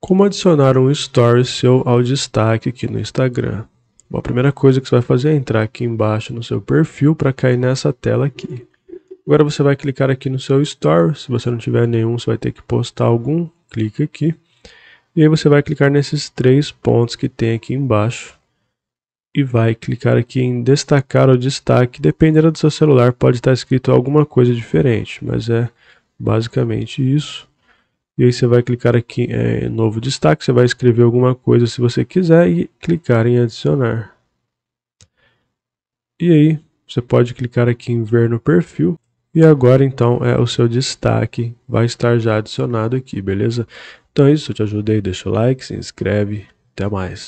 Como adicionar um story seu ao destaque aqui no Instagram? Bom, a primeira coisa que você vai fazer é entrar aqui embaixo no seu perfil para cair nessa tela aqui. Agora você vai clicar aqui no seu story, se você não tiver nenhum, você vai ter que postar algum, clica aqui. E aí você vai clicar nesses três pontos que tem aqui embaixo e vai clicar aqui em destacar ou destaque, dependendo do seu celular pode estar escrito alguma coisa diferente, mas é basicamente isso. E aí você vai clicar aqui em é, novo destaque, você vai escrever alguma coisa se você quiser e clicar em adicionar. E aí você pode clicar aqui em ver no perfil. E agora então é o seu destaque, vai estar já adicionado aqui, beleza? Então é isso, eu te ajudei, deixa o like, se inscreve, até mais.